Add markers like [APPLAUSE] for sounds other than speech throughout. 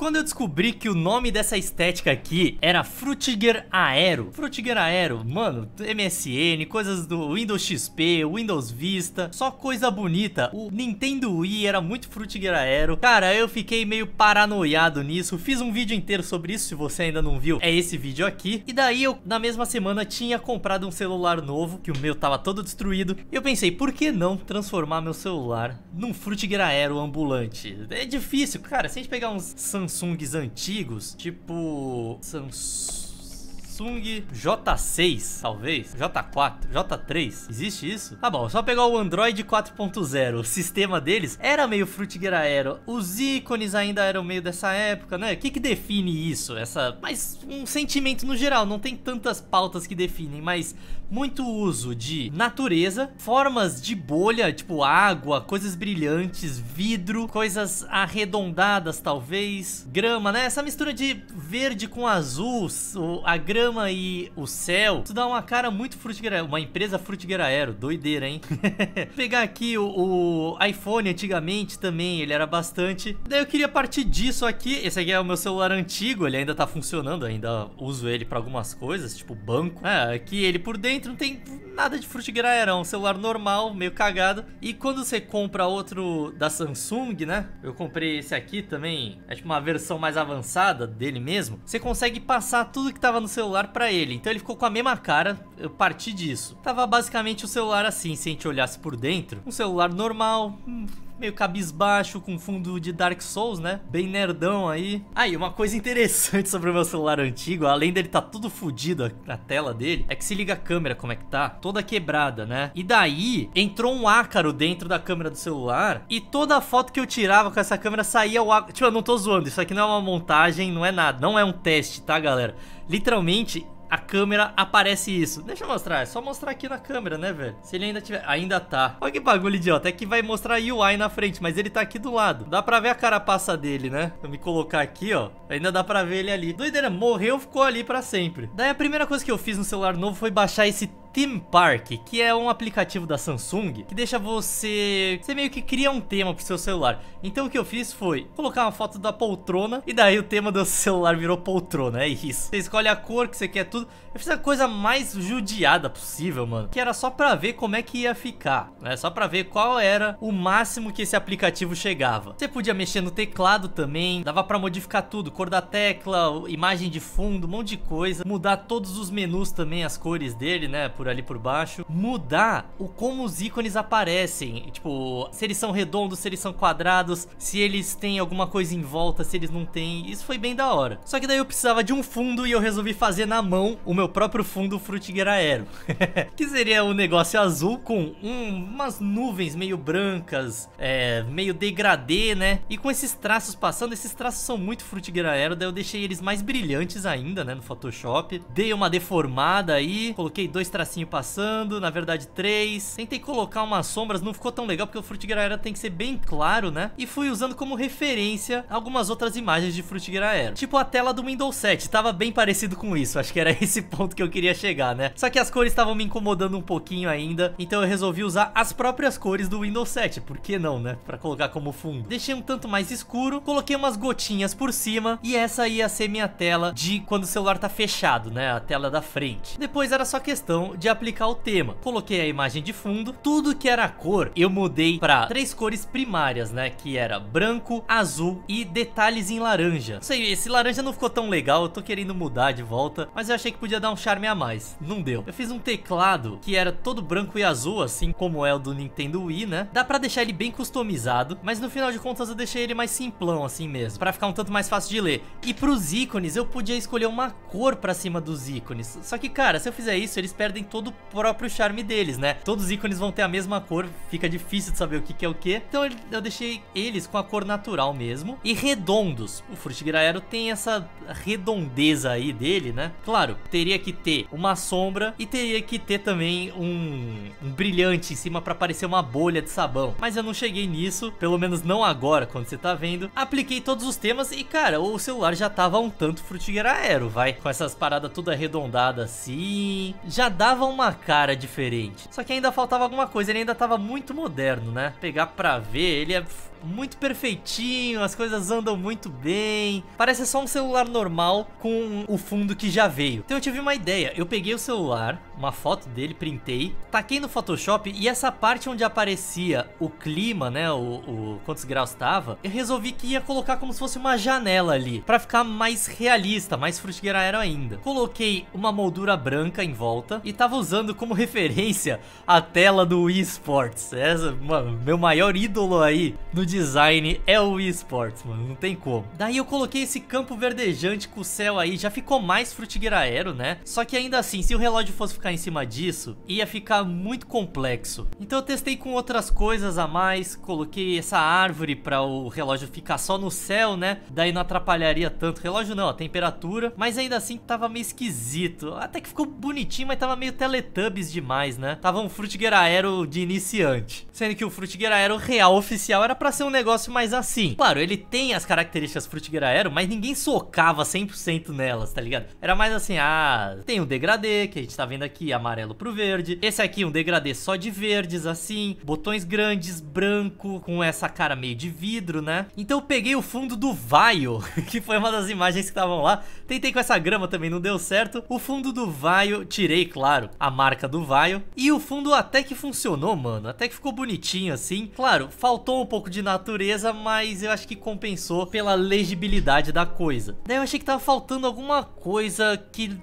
Quando eu descobri que o nome dessa estética aqui era Frutiger Aero. Frutiger Aero, mano, MSN, coisas do Windows XP, Windows Vista, só coisa bonita. O Nintendo Wii era muito Frutiger Aero. Cara, eu fiquei meio paranoiado nisso. Fiz um vídeo inteiro sobre isso, se você ainda não viu, é esse vídeo aqui. E daí eu, na mesma semana, tinha comprado um celular novo, que o meu tava todo destruído. E eu pensei, por que não transformar meu celular num Frutiger Aero ambulante? É difícil, cara, se a gente pegar uns Samsung Samsungs antigos, tipo Samsung Samsung J6, talvez, J4, J3, existe isso? Tá bom, só pegar o Android 4.0, o sistema deles era meio Frutiger aero, os ícones ainda eram meio dessa época, né? O que que define isso? Essa, mas um sentimento no geral, não tem tantas pautas que definem, mas muito uso de natureza, formas de bolha, tipo água, coisas brilhantes, vidro, coisas arredondadas talvez, grama, né? Essa mistura de verde com azul, a grama grama e o céu, isso dá uma cara muito frutiger uma empresa Frutiger aero, doideira, hein? [LAUGHS] Pegar aqui o, o, iPhone antigamente também, ele era bastante. Daí eu queria partir disso aqui, esse aqui é o meu celular antigo, ele ainda tá funcionando, ainda uso ele para algumas coisas, tipo banco. Ah, aqui ele por dentro não tem nada de Frutiger aero, é um celular normal, meio cagado. E quando você compra outro da Samsung, né? Eu comprei esse aqui também, é tipo uma versão mais avançada dele mesmo. Você consegue passar tudo que tava no celular celular pra ele. Então ele ficou com a mesma cara, eu parti disso. Tava basicamente o celular assim, se a gente olhasse por dentro. Um celular normal, hum, meio cabisbaixo, com fundo de Dark Souls, né? Bem nerdão aí. Aí, ah, uma coisa interessante [LAUGHS] sobre o meu celular antigo, além dele tá tudo fodido na tela dele, é que se liga a câmera como é que tá, toda quebrada, né? E daí, entrou um ácaro dentro da câmera do celular e toda a foto que eu tirava com essa câmera saía o ácaro. Tipo, eu não tô zoando, isso aqui não é uma montagem, não é nada, não é um teste, tá, galera? Literalmente, a câmera aparece isso. Deixa eu mostrar, é só mostrar aqui na câmera, né, velho? Se ele ainda tiver... Ainda tá. Olha que bagulho idiota, é que vai mostrar UI na frente, mas ele tá aqui do lado. Dá pra ver a carapaça dele, né? Eu me colocar aqui, ó, ainda dá pra ver ele ali. Doideira, morreu, ficou ali pra sempre. Daí a primeira coisa que eu fiz no celular novo foi baixar esse Theme Park, que é um aplicativo da Samsung que deixa você. Você meio que cria um tema pro seu celular. Então o que eu fiz foi colocar uma foto da poltrona e daí o tema do [LAUGHS] celular virou poltrona. É isso. Você escolhe a cor que você quer, tudo. Eu fiz a coisa mais judiada possível, mano. Que era só pra ver como é que ia ficar, né? Só pra ver qual era o máximo que esse aplicativo chegava. Você podia mexer no teclado também, dava pra modificar tudo: cor da tecla, imagem de fundo, um monte de coisa. Mudar todos os menus também, as cores dele, né? por ali por baixo, mudar o como os ícones aparecem. Tipo, se eles são redondos, se eles são quadrados, se eles têm alguma coisa em volta, se eles não têm. Isso foi bem da hora. Só que daí eu precisava de um fundo e eu resolvi fazer na mão o meu próprio fundo Frutigueira Aero. [LAUGHS] que seria um negócio azul com um, umas nuvens meio brancas, é, meio degradê, né? E com esses traços passando, esses traços são muito Frutigueira Aero, daí eu deixei eles mais brilhantes ainda, né, no Photoshop. Dei uma deformada aí, coloquei dois traços passando, na verdade três. Tentei colocar umas sombras, não ficou tão legal porque o Frutigraera tem que ser bem claro, né? E fui usando como referência algumas outras imagens de Frutigraera. Tipo a tela do Windows 7, tava bem parecido com isso, acho que era [LAUGHS] esse ponto que eu queria chegar, né? Só que as cores estavam me incomodando um pouquinho ainda, então eu resolvi usar as próprias cores do Windows 7, por que não, né? Pra colocar como fundo. Deixei um tanto mais escuro, coloquei umas gotinhas por cima e essa ia ser minha tela de quando o celular tá fechado, né? A tela da frente. Depois era só questão de aplicar o tema. Coloquei a imagem de fundo, tudo que era cor eu mudei para três cores primárias, né? Que era branco, azul e detalhes em laranja. Não sei, esse laranja não ficou tão legal, eu tô querendo mudar de volta, mas eu achei que podia dar um charme a mais. Não deu. Eu fiz um teclado que era todo branco e azul, assim como é o do Nintendo Wii, né? Dá pra deixar ele bem customizado, mas no final de contas eu deixei ele mais simplão assim mesmo, pra ficar um tanto mais fácil de ler. E pros ícones eu podia escolher uma cor pra cima dos ícones. Só que, cara, se eu fizer isso, eles perdem todo o próprio charme deles, né? Todos os ícones vão ter a mesma cor, fica difícil de saber o que, que é o que. Então eu deixei eles com a cor natural mesmo e redondos. O Aero tem essa redondeza aí dele, né? Claro, teria que ter uma sombra e teria que ter também um, um brilhante em cima para parecer uma bolha de sabão. Mas eu não cheguei nisso, pelo menos não agora, quando você tá vendo. Apliquei todos os temas e, cara, o celular já tava um tanto Aero, vai? Com essas paradas toda arredondadas assim. Já dava dava uma cara diferente. Só que ainda faltava alguma coisa, ele ainda tava muito moderno, né? Pegar pra ver, ele é muito perfeitinho, as coisas andam muito bem. Parece só um celular normal com o fundo que já veio. Então eu tive uma ideia, eu peguei o celular, uma foto dele, printei, taquei no Photoshop e essa parte onde aparecia o clima, né, o, o quantos graus estava, eu resolvi que ia colocar como se fosse uma janela ali, para ficar mais realista, mais frutigueira era ainda. Coloquei uma moldura branca em volta e tava usando como [LAUGHS] referência a tela do Wii Sports. Essa, mano, meu maior ídolo aí no design é o Wii Sports, mano, não tem como. Daí eu coloquei esse campo verdejante com o céu aí, já ficou mais frutigueira aero, né? Só que ainda assim, se o relógio fosse ficar ficar em cima disso, ia ficar muito complexo. Então eu testei com outras coisas a mais, coloquei essa árvore para o relógio ficar só no céu, né? Daí não atrapalharia tanto. Relógio não, a temperatura, mas ainda assim tava meio esquisito. Até que ficou bonitinho, mas tava meio Teletubbies demais, né? Tava um Frutiger Aero de iniciante. Sendo que o Frutiger Aero real oficial era para ser um negócio mais assim. Claro, ele tem as características Frutiger Aero, mas ninguém socava 100% nelas, tá ligado? Era mais assim, ah, tem o um degradê que a gente tá vendo aqui, aqui amarelo pro verde. Esse aqui um degradê só de verdes, assim. Botões grandes, branco, com essa cara meio de vidro, né? Então eu peguei o fundo do Vaio, [LAUGHS] que foi uma das imagens que estavam lá. Tentei com essa grama também, não deu certo. O fundo do Vaio, tirei, claro, a marca do Vaio. E o fundo até que funcionou, mano. Até que ficou bonitinho, assim. Claro, faltou um pouco de natureza, mas eu acho que compensou pela legibilidade da coisa. Daí eu achei que tava faltando alguma coisa que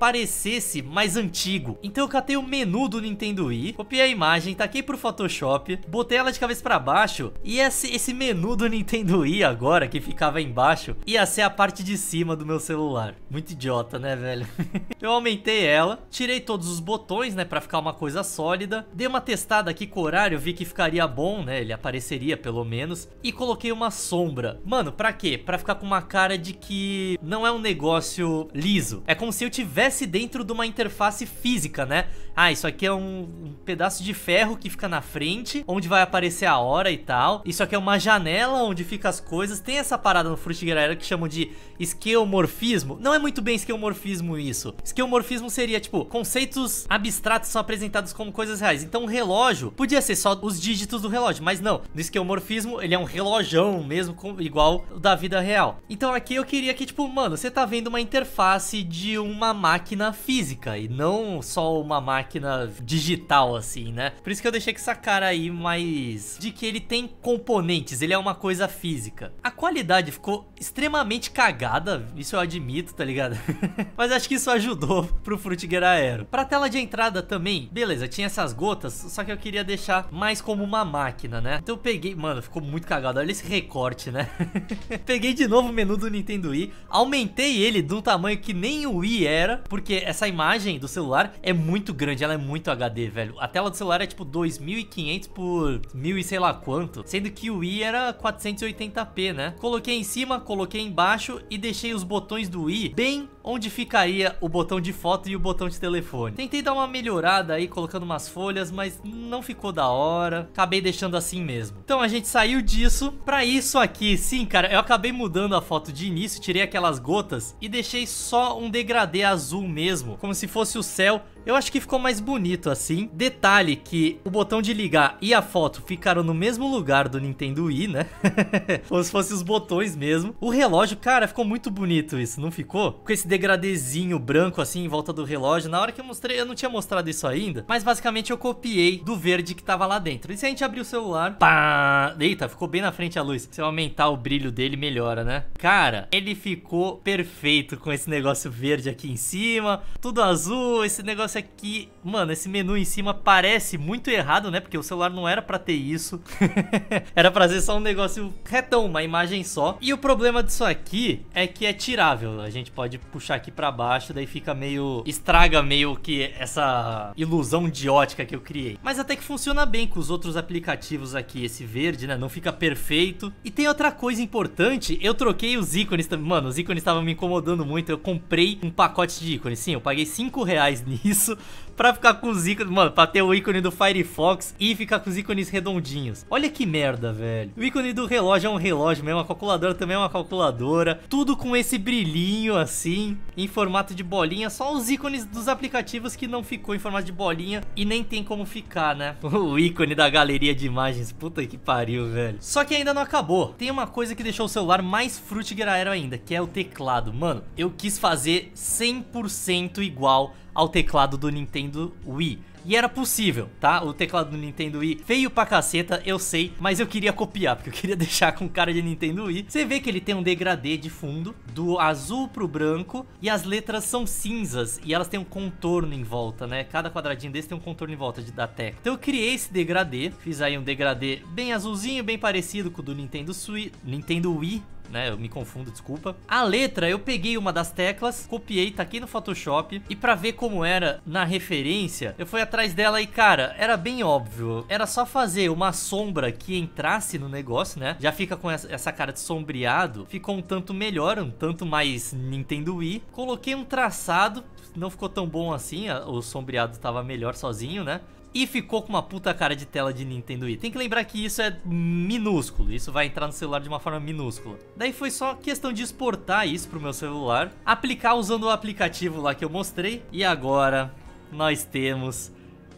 parecesse mais antiga comigo. Então eu catei o menu do Nintendo Wii, copiei a imagem, taquei tá pro Photoshop, botei ela de cabeça pra baixo e esse, esse menu do Nintendo Wii agora, que ficava embaixo, ia ser a parte de cima do meu celular. Muito idiota, né, velho? [LAUGHS] eu aumentei ela, tirei todos os botões, né, pra ficar uma coisa sólida, dei uma testada aqui com o horário, vi que ficaria bom, né, ele apareceria pelo menos, e coloquei uma sombra. Mano, pra quê? Pra ficar com uma cara de que não é um negócio liso. É como se eu tivesse dentro de uma interface física, né? Ah, isso aqui é um, um pedaço de ferro que fica na frente, onde vai aparecer a hora e tal. Isso aqui é uma janela onde fica as coisas. Tem essa parada no Frutigrarera que chamam de esqueomorfismo. Não é muito bem esqueomorfismo isso. Esqueomorfismo seria, tipo, conceitos abstratos são apresentados como coisas reais. Então, um relógio podia ser só os dígitos do relógio, mas não. No esqueomorfismo, ele é um relojão mesmo, com, igual da vida real. Então, aqui eu queria que, tipo, mano, você tá vendo uma interface de uma máquina física e não só uma máquina digital, assim, né? Por isso que eu deixei com essa cara aí mais de que ele tem componentes, ele é uma coisa física. A qualidade ficou extremamente cagada, isso eu admito, tá ligado? [LAUGHS] Mas acho que isso ajudou pro Frutiger Aero. Pra tela de entrada também, beleza, tinha essas gotas, só que eu queria deixar mais como uma máquina, né? Então eu peguei, mano, ficou muito cagado, olha esse recorte, né? [LAUGHS] peguei de novo o menu do Nintendo Wii, aumentei ele de um tamanho que nem o Wii era, porque essa imagem do celular celular é muito grande, ela é muito HD, velho. A tela do celular é tipo 2500 por 1000 e sei lá quanto, sendo que o Wii era 480p, né? Coloquei em cima, coloquei embaixo e deixei os botões do Wii bem onde ficaria o botão de foto e o botão de telefone. Tentei dar uma melhorada aí, colocando umas folhas, mas não ficou da hora. Acabei deixando assim mesmo. Então a gente saiu disso pra isso aqui. Sim, cara, eu acabei mudando a foto de início, tirei aquelas gotas e deixei só um degradê azul mesmo, como se fosse o céu eu acho que ficou mais bonito assim. Detalhe que o botão de ligar e a foto ficaram no mesmo lugar do Nintendo Wii, né? [LAUGHS] Como se fossem os botões mesmo. O relógio, cara, ficou muito bonito isso, não ficou? Com esse degradezinho branco assim em volta do relógio. Na hora que eu mostrei, eu não tinha mostrado isso ainda. Mas basicamente eu copiei do verde que tava lá dentro. E se a gente abrir o celular... Pá! Eita, ficou bem na frente a luz. Se eu aumentar o brilho dele, melhora, né? Cara, ele ficou perfeito com esse negócio verde aqui em cima. Tudo azul, esse negócio negócio é que, mano, esse menu em cima parece muito errado, né? Porque o celular não era pra ter isso. [LAUGHS] era pra ser só um negócio retão, uma imagem só. E o problema disso aqui é que é tirável. A gente pode puxar aqui pra baixo, daí fica meio... Estraga meio que essa ilusão de ótica que eu criei. Mas até que funciona bem com os outros aplicativos aqui. Esse verde, né? Não fica perfeito. E tem outra coisa importante. Eu troquei os ícones também. Mano, os ícones estavam me incomodando muito. Eu comprei um pacote de ícones. Sim, eu paguei 5 reais [LAUGHS] nisso. 是。pra ficar com os ícones, mano, pra ter o ícone do Firefox e ficar com os ícones redondinhos. Olha que merda, velho. O ícone do relógio é um relógio mesmo, a calculadora também é uma calculadora. Tudo com esse brilhinho assim, em formato de bolinha. Só os ícones dos aplicativos que não ficou em formato de bolinha e nem tem como ficar, né? [LAUGHS] O ícone da galeria de imagens, puta que pariu, velho. Só que ainda não acabou. Tem uma coisa que deixou o celular mais Frutiger Aero ainda, que é o teclado. Mano, eu quis fazer 100% igual ao teclado do Nintendo Nintendo Wii. E era possível, tá? O teclado do Nintendo Wii, feio pra caceta, eu sei, mas eu queria copiar, porque eu queria [LAUGHS] deixar com cara de Nintendo Wii. Você vê que ele tem um degradê de fundo, do azul pro branco, e as letras são cinzas, e elas têm um contorno em volta, né? Cada quadradinho desse tem um contorno em volta de, da tecla. Então eu criei esse degradê, fiz aí um degradê bem azulzinho, bem parecido com o do Nintendo Switch, Nintendo Wii, né? Eu me confundo, desculpa. A letra, eu peguei uma das teclas, copiei, tá aqui no Photoshop. E pra ver como era na referência, eu fui atrás dela e, cara, era bem óbvio. Era só fazer uma sombra que entrasse no negócio, né? Já fica com essa cara de sombreado. Ficou um tanto melhor, um tanto mais Nintendo Wii. Coloquei um traçado, não ficou tão bom assim. O sombreado tava melhor sozinho, né? e ficou com uma puta cara de tela de Nintendo Wii. Tem que lembrar que isso é minúsculo, isso vai entrar no celular de uma forma minúscula. Daí foi só questão de exportar isso pro meu celular, aplicar usando o aplicativo lá que eu mostrei, e agora nós temos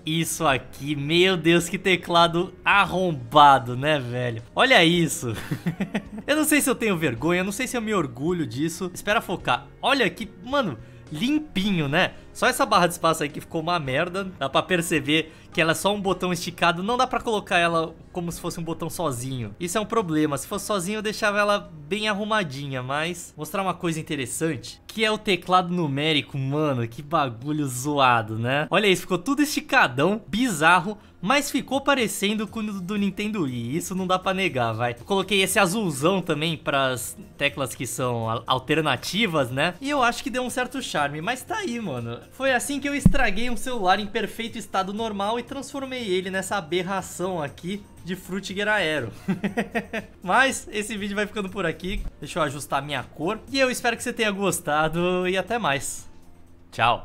isso aqui. Meu Deus, que teclado arrombado, né, velho? Olha isso. [LAUGHS] eu não sei se eu tenho vergonha, não sei se eu me orgulho disso. Espera focar. Olha que, mano, limpinho, né? Só essa barra de espaço aí que ficou uma merda. Dá pra perceber que ela é só um botão esticado. Não dá pra colocar ela como se fosse um botão sozinho. Isso é um problema. Se fosse sozinho, eu deixava ela bem arrumadinha. Mas mostrar uma coisa interessante. Que é o teclado numérico, mano. Que bagulho zoado, né? Olha isso, ficou tudo esticadão. Bizarro mas ficou parecendo com o do Nintendo Wii, isso não dá pra negar, vai. Coloquei esse azulzão também pras teclas que são alternativas, né? E eu acho que deu um certo charme, mas tá aí, mano. Foi assim que eu estraguei um celular em perfeito estado normal e transformei ele nessa aberração aqui de Frutiger Aero. [LAUGHS] Mas esse vídeo vai ficando por aqui. Deixa eu ajustar minha cor. E eu espero que você tenha gostado e até mais. Tchau.